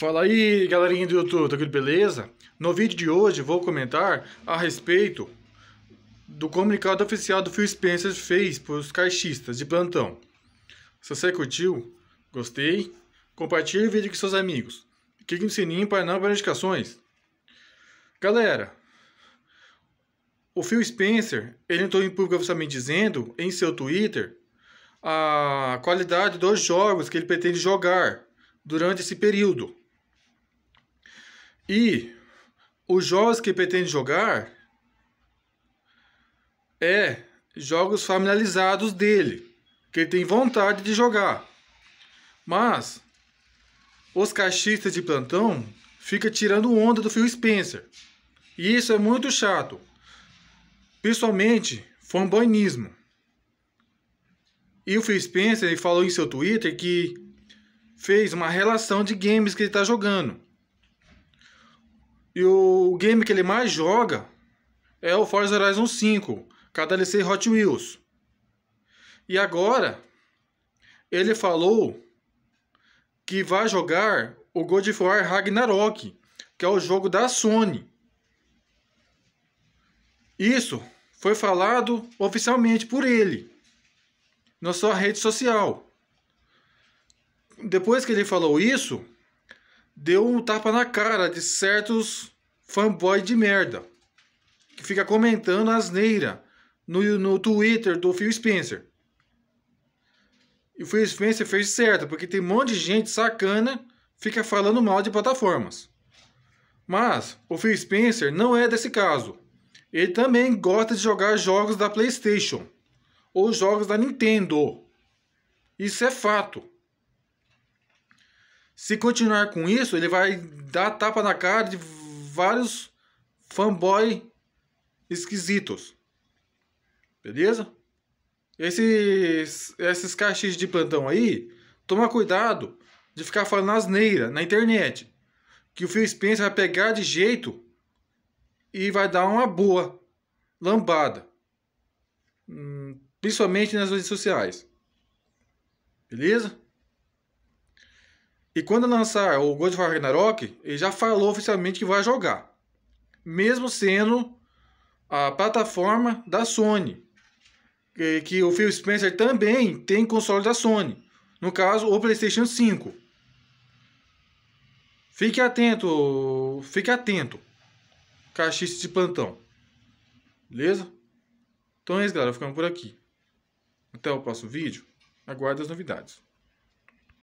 Fala aí, galerinha do YouTube, tá tudo beleza? No vídeo de hoje vou comentar a respeito do comunicado oficial do Phil Spencer fez para os caixistas de plantão. Se você curtiu, gostei, compartilhe o vídeo com seus amigos. Clique no sininho para não perder notificações. Galera, o Phil Spencer, ele entrou em público oficialmente dizendo em seu Twitter a qualidade dos jogos que ele pretende jogar durante esse período. E os jogos que pretende jogar é jogos familiarizados dele, que ele tem vontade de jogar. Mas os caixistas de plantão fica tirando onda do Phil Spencer. E isso é muito chato. pessoalmente fanboyismo E o Phil Spencer falou em seu Twitter que fez uma relação de games que ele está jogando. E o game que ele mais joga é o Forza Horizon 5, cada DLC Hot Wheels. E agora ele falou que vai jogar o God of War Ragnarok, que é o jogo da Sony. Isso foi falado oficialmente por ele na sua rede social. Depois que ele falou isso, deu um tapa na cara de certos fanboys de merda que fica comentando asneira no, no Twitter do Phil Spencer. E o Phil Spencer fez certo, porque tem um monte de gente sacana fica falando mal de plataformas. Mas o Phil Spencer não é desse caso. Ele também gosta de jogar jogos da PlayStation ou jogos da Nintendo. Isso é fato. Se continuar com isso, ele vai dar tapa na cara de vários fanboy esquisitos. Beleza? Esses, esses caixas de plantão aí, toma cuidado de ficar falando asneira na internet. Que o Phil Spencer vai pegar de jeito e vai dar uma boa lambada. Hum, principalmente nas redes sociais. Beleza? E quando lançar o God of War Ragnarok, ele já falou oficialmente que vai jogar. Mesmo sendo a plataforma da Sony. Que o Phil Spencer também tem console da Sony. No caso, o PlayStation 5. Fique atento, fique atento. Cachista de plantão. Beleza? Então é isso, galera. Ficamos por aqui. Até o próximo vídeo. Aguarde as novidades.